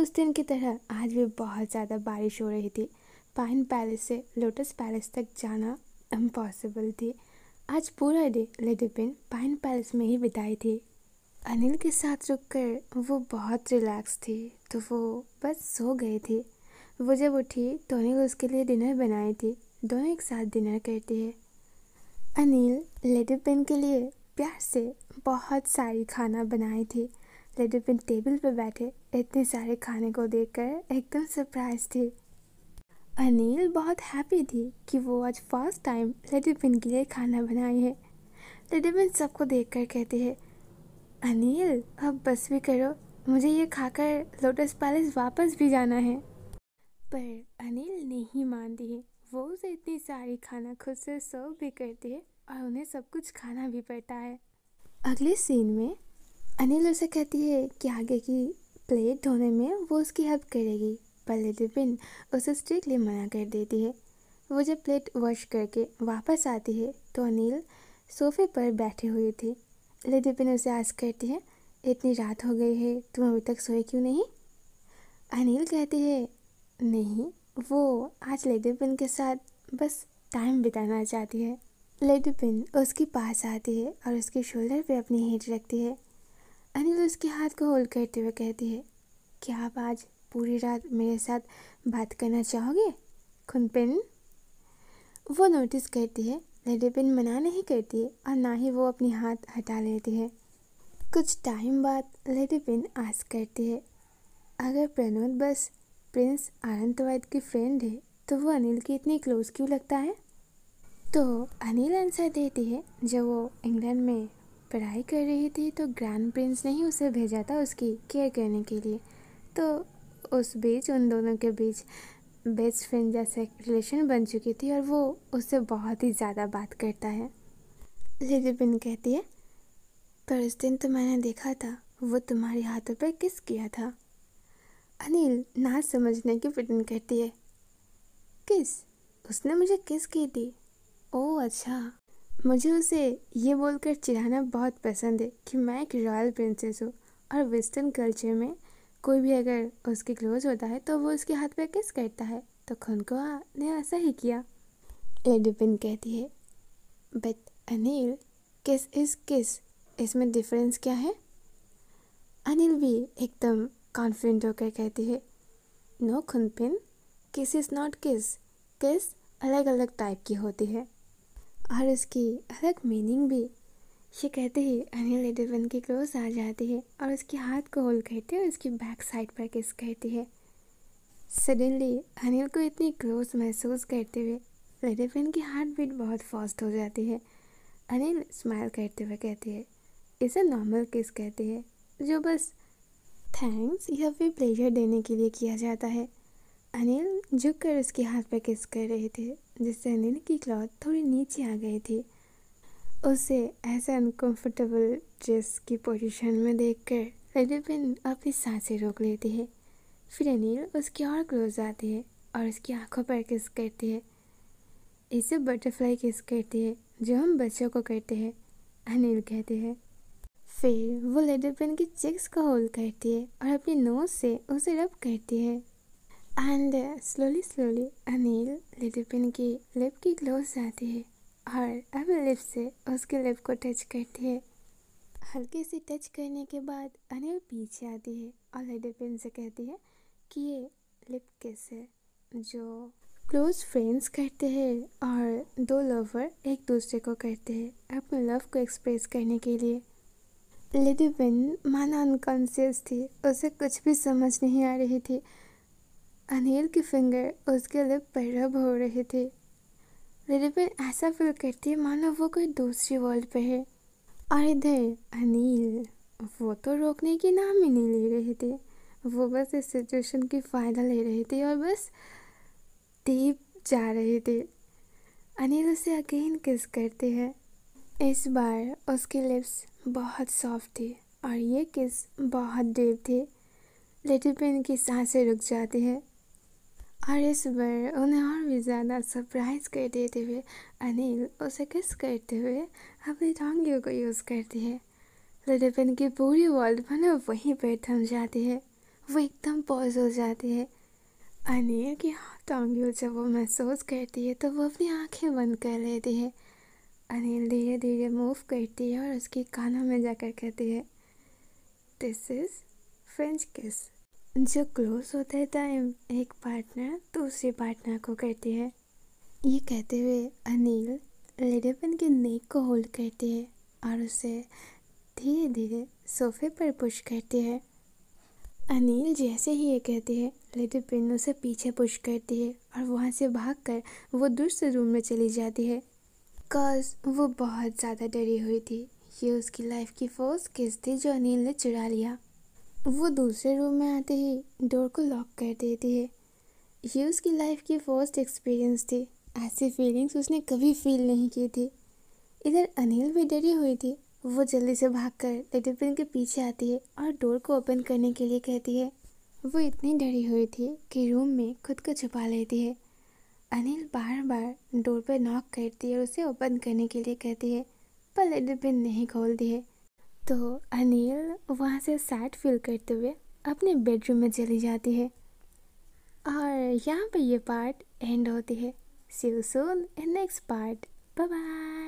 उस दिन की तरह आज भी बहुत ज़्यादा बारिश हो रही थी पाइन पैलेस से लोटस पैलेस तक जाना इम्पॉसिबल थी आज पूरा day lady pin pine palace में ही बिताई थी अनिल के साथ रुक कर वो बहुत रिलैक्स थी तो वो बस सो गए थे वो जब उठी तो अनिल उसके लिए डिनर बनाई थी दोनों एक साथ डिनर करती है अनिल लेडी पिन के लिए प्यार से बहुत सारी खाना बनाई थी लेडीपिन टेबल पर बैठे इतने सारे खाने को देखकर एकदम सरप्राइज थे अनिल बहुत हैप्पी थी कि वो आज फर्स्ट टाइम लेडीपिन के लिए खाना बनाई है लेडीपिन सबको देख कर कहते हैं अनिल अब बस भी करो मुझे ये खाकर लोटस पैलेस वापस भी जाना है पर अनिल नहीं मानती है वो उसे इतनी सारी खाना खुद से सर्व भी करती है और उन्हें सब कुछ खाना भी पड़ता है अगले सीन में अनिल उसे कहती है कि आगे की प्लेट धोने में वो उसकी हेल्प करेगी पर लिपिन उसे स्ट्रिक्टली मना कर देती है वो जब प्लेट वॉश करके वापस आती है तो अनिल सोफे पर बैठे हुए थे लेडीपिन उसे आस करती है इतनी रात हो गई है तुम अभी तक सोए क्यों नहीं अनिल कहते हैं नहीं वो आज लेडीपिन के साथ बस टाइम बिताना चाहती है लेडीपिन उसके पास आती है और उसके शोल्डर पे अपनी हेट रखती है अनिल उसके हाथ को होल्ड करते हुए कहती है क्या आप आज पूरी रात मेरे साथ बात करना चाहोगे खुनपिन वो नोटिस करती है लेडीपिन मना नहीं करती है और ना ही वो अपनी हाथ हटा लेती है कुछ टाइम बाद लेडीपिन आस करती है अगर प्रनोद बस प्रिंस आनंदवाद की फ्रेंड है तो वो अनिल की इतनी क्लोज क्यों लगता है तो अनिल आंसर देती है जब वो इंग्लैंड में पढ़ाई कर रही थी तो ग्रैंड प्रिंस ने ही उसे भेजा था उसकी केयर करने के लिए तो उस बीच उन दोनों के बीच बेस्ट फ्रेंड जैसे एक रिलेशन बन चुकी थी और वो उससे बहुत ही ज़्यादा बात करता है लिलिपिन कहती है पर उस दिन तो मैंने देखा था वो तुम्हारे हाथों पर किस किया था अनिल ना समझने की प्रटन कहती है किस उसने मुझे किस की थी ओ अच्छा मुझे उसे ये बोलकर चिढ़ाना बहुत पसंद है कि मैं एक रॉयल प्रिंसेस हूँ और वेस्टर्न कल्चर में कोई भी अगर उसके क्लोज होता है तो वो उसके हाथ पर किस करता है तो खुन को ने ऐसा ही किया एडिपिन कहती है बट अनिल किस इज किस इसमें डिफरेंस क्या है अनिल भी एकदम कॉन्फिडेंट होकर कहती है नो खुनपिन किस इज़ नॉट किस किस अलग अलग टाइप की होती है और उसकी अलग मीनिंग भी ये कहते ही अनिल एडेवन के क्लोज आ जाती है और उसके हाथ को होल करते हैं उसकी बैक साइड पर किस करती है सडनली अनिल को इतनी क्लोज महसूस करते हुए लेडेफिन की हार्ट बीट बहुत फास्ट हो जाती है अनिल स्माइल करते हुए कहती है इसे नॉर्मल किस कहते हैं जो बस थैंक्स या फिर प्लेजर देने के लिए किया जाता है अनिल झुक कर उसके हाथ पर किस कर रहे थे जिससे अनिल की क्लॉथ थोड़ी नीचे आ गई थी उसे ऐसे अनकंफर्टेबल ड्रेस की पोजीशन में देखकर रेडीपिन अपनी सांसें रोक लेती है फिर अनिल उसकी और क्लोज आती है और उसकी आंखों पर किस करती है इसे बटरफ्लाई किस करती है जो हम बच्चों को करते हैं अनिल कहते हैं फिर वो लेडर पेन की चिक्स को होल्ड करती है और अपने नोज से उसे रब करती है एंड स्लोली स्लोली अनिल पिन की लिप की ग्लोज जाती है और अब लिप से उसके लिप को टच करती है हल्के से टच करने के बाद अनिल पीछे आती है और पिन से कहती है कि ये लिप किस है जो क्लोज फ्रेंड्स करते हैं और दो लवर एक दूसरे को करते हैं अपने लव को एक्सप्रेस करने के लिए पिन माना अनकॉन्सियस थी उसे कुछ भी समझ नहीं आ रही थी अनिल के फिंगर उसके लिप पर रब हो रहे थे रिलिपिन ऐसा फील करती है मानो वो कोई दूसरी वर्ल्ड पे है और इधर अनिल वो तो रोकने की नाम ही नहीं ले रहे थे वो बस इस सिचुएशन की फ़ायदा ले रहे थे और बस टीप जा रहे थे अनिल उसे अगेन किस करते हैं इस बार उसके लिप्स बहुत सॉफ्ट थे और ये किस बहुत डीप थे लिटिल पेन की सांसें रुक जाती हैं और इस बार उन्हें और भी ज़्यादा सरप्राइज कर देते हुए अनिल उसे किस करते हुए अपनी टांगियों को यूज़ करती है लड़पन की पूरी वर्ल्ड बना वहीं पर थम जाती है वो एकदम पॉज हो जाती है अनिल की हाँ, टांगियों जब वो महसूस करती है तो वो अपनी आंखें बंद कर लेती है अनिल धीरे धीरे मूव करती है और उसकी कानों में जाकर कहती है दिस इज़ फ्रेंच किस जो क्लोज होता है था एक पार्टनर दूसरे पार्टनर को करती है ये कहते हुए अनिल लेडेपन के नेक को होल्ड करती है और उसे धीरे धीरे सोफे पर पुश करती है अनिल जैसे ही ये कहती है लेडी पिन उसे पीछे पुश करती है और वहाँ से भागकर वो दूसरे रूम में चली जाती है कॉज वो बहुत ज़्यादा डरी हुई थी ये उसकी लाइफ की फोर्स किस थी जो अनिल ने चुरा लिया वो दूसरे रूम में आते ही डोर को लॉक कर देती है ये उसकी लाइफ की फर्स्ट एक्सपीरियंस थी ऐसी फीलिंग्स उसने कभी फील नहीं की थी इधर अनिल भी डरी हुई थी वो जल्दी से भागकर कर पिन के पीछे आती है और डोर को ओपन करने के लिए कहती है वो इतनी डरी हुई थी कि रूम में खुद को छुपा लेती है अनिल बार बार डोर पर नॉक करती है और उसे ओपन करने के लिए कहती है पर लिटिल पिन नहीं खोलती है तो अनिल वहाँ से सैड फील करते हुए अपने बेडरूम में चली जाती है और यहाँ पे ये पार्ट एंड होती है see you soon in next part bye bye